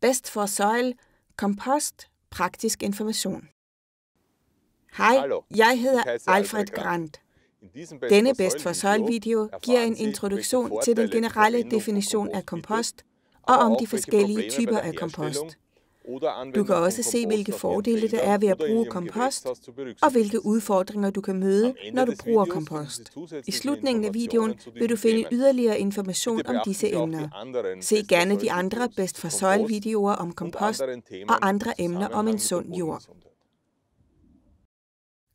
Best for Soil, kompost, praktisk information. Hej, jeg hedder altså Alfred Grant. Denne Best for Soil-video giver en introduktion til den generelle definition af kompost og om de forskellige typer af kompost. Du kan også se, hvilke fordele der er ved at bruge kompost, og hvilke udfordringer du kan møde, når du bruger kompost. I slutningen af videoen vil du finde yderligere information om disse emner. Se gerne de andre Best for Soil-videoer om kompost og andre emner om en sund jord.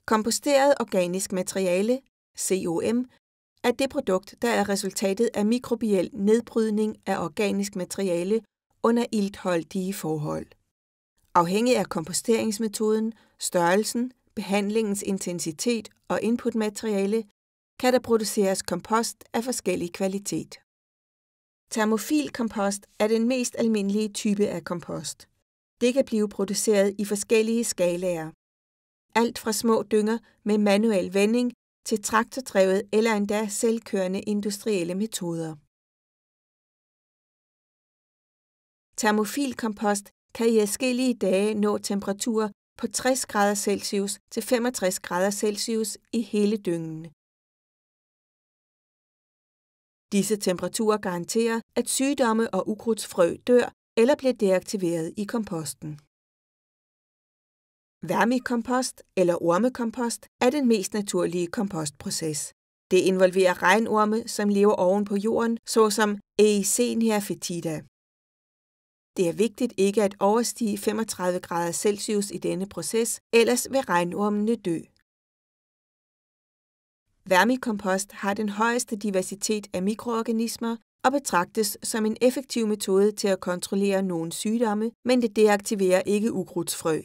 Komposteret organisk materiale, COM, er det produkt, der er resultatet af mikrobiel nedbrydning af organisk materiale under iltholdige forhold afhængig af komposteringsmetoden, størrelsen, behandlingens intensitet og inputmateriale, kan der produceres kompost af forskellig kvalitet. Termofil kompost er den mest almindelige type af kompost. Det kan blive produceret i forskellige skalaer. Alt fra små dynger med manuel vending til traktordrevet eller endda selvkørende industrielle metoder. Termofil kompost kan i adskillige dage nå temperaturer på 60 grader Celsius til 65 grader Celsius i hele dyngen. Disse temperaturer garanterer, at sygdomme og ukrudtsfrø dør eller bliver deaktiveret i komposten. Vermikompost eller ormekompost er den mest naturlige kompostproces. Det involverer regnorme, som lever oven på jorden, såsom Eicenia fetida. Det er vigtigt ikke at overstige 35 grader Celsius i denne proces, ellers vil regnormene dø. Vermikompost har den højeste diversitet af mikroorganismer og betragtes som en effektiv metode til at kontrollere nogle sygdomme, men det deaktiverer ikke ukrudtsfrø.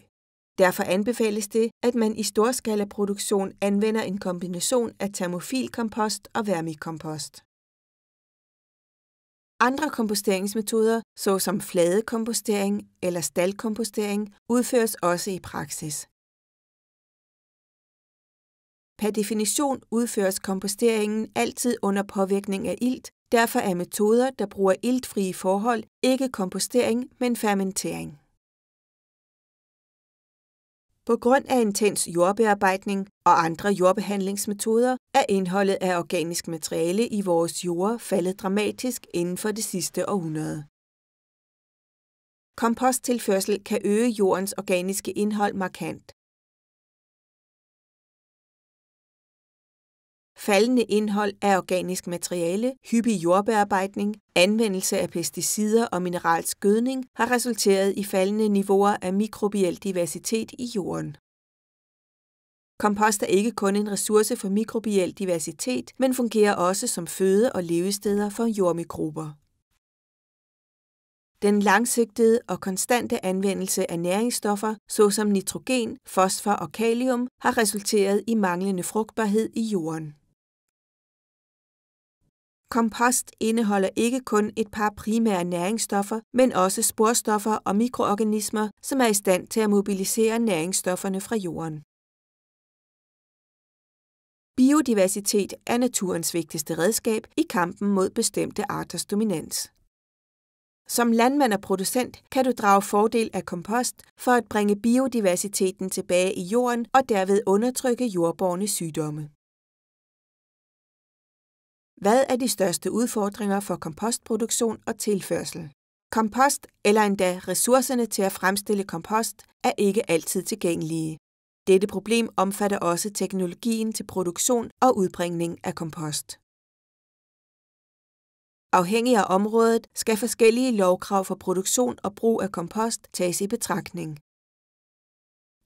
Derfor anbefales det, at man i storskalaproduktion anvender en kombination af termofilkompost og vermikompost. Andre komposteringsmetoder, såsom fladekompostering eller staldkompostering, udføres også i praksis. Per definition udføres komposteringen altid under påvirkning af ilt, derfor er metoder, der bruger iltfrie forhold, ikke kompostering, men fermentering. På grund af intens jordbearbejdning og andre jordbehandlingsmetoder er indholdet af organisk materiale i vores jord faldet dramatisk inden for det sidste århundrede. Komposttilførsel kan øge jordens organiske indhold markant. faldende indhold af organisk materiale, hyppig jordbearbejdning, anvendelse af pesticider og mineralsk gødning har resulteret i faldende niveauer af mikrobiel diversitet i jorden. Kompost er ikke kun en ressource for mikrobiel diversitet, men fungerer også som føde og levesteder for jordmikrober. Den langsigtede og konstante anvendelse af næringsstoffer, såsom nitrogen, fosfor og kalium, har resulteret i manglende frugtbarhed i jorden. Kompost indeholder ikke kun et par primære næringsstoffer, men også sporstoffer og mikroorganismer, som er i stand til at mobilisere næringsstofferne fra jorden. Biodiversitet er naturens vigtigste redskab i kampen mod bestemte arters dominans. Som landmand og producent kan du drage fordel af kompost for at bringe biodiversiteten tilbage i jorden og derved undertrykke jordborgne sygdomme. Hvad er de største udfordringer for kompostproduktion og tilførsel? Kompost eller endda ressourcerne til at fremstille kompost er ikke altid tilgængelige. Dette problem omfatter også teknologien til produktion og udbringning af kompost. Afhængig af området skal forskellige lovkrav for produktion og brug af kompost tages i betragtning.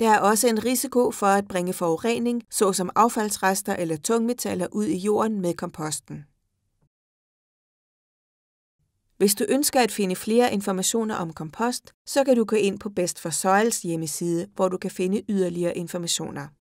Der er også en risiko for at bringe forurening, såsom affaldsrester eller tungmetaller ud i jorden med komposten. Hvis du ønsker at finde flere informationer om kompost, så kan du gå ind på Best for Soils hjemmeside, hvor du kan finde yderligere informationer.